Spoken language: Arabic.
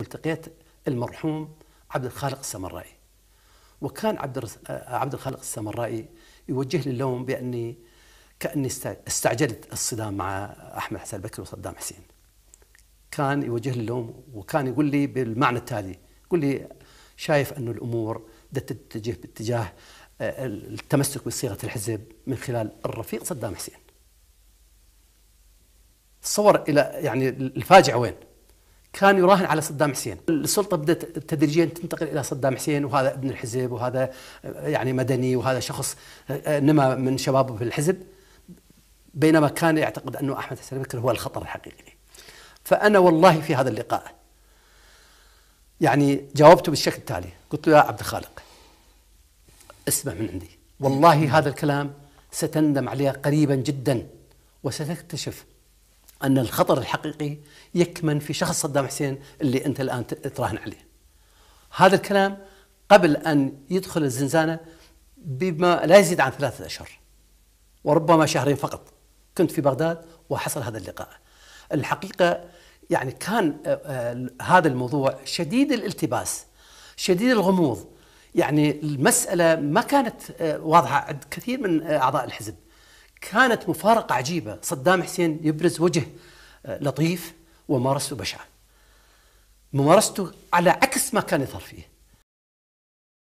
التقيت المرحوم عبد الخالق السمرائي وكان عبد آه، عبد الخالق السمرائي يوجه لي اللوم باني كاني استعجلت الصدام مع احمد حسن بكر وصدام حسين كان يوجه لي اللوم وكان يقول لي بالمعنى التالي يقول لي شايف انه الامور تتجه باتجاه آه، التمسك بصيغه الحزب من خلال الرفيق صدام حسين تصور الى يعني الفاجعه وين؟ كان يراهن على صدام حسين السلطه بدات تدريجيا تنتقل الى صدام حسين وهذا ابن الحزب وهذا يعني مدني وهذا شخص نما من شبابه في الحزب بينما كان يعتقد انه احمد حسين بكر هو الخطر الحقيقي فانا والله في هذا اللقاء يعني جاوبته بالشكل التالي قلت له يا عبد الخالق اسمع من عندي والله هذا الكلام ستندم عليه قريبا جدا وستكتشف أن الخطر الحقيقي يكمن في شخص صدام حسين اللي أنت الآن تراهن عليه هذا الكلام قبل أن يدخل الزنزانة بما لا يزيد عن ثلاثة أشهر وربما شهرين فقط كنت في بغداد وحصل هذا اللقاء الحقيقة يعني كان آه، آه، هذا الموضوع شديد الالتباس شديد الغموض يعني المسألة ما كانت آه، واضحة عند كثير من أعضاء الحزب كانت مفارقة عجيبة صدام حسين يبرز وجه آه، لطيف وممارسته بشعة ممارسته على عكس ما كان يظهر فيه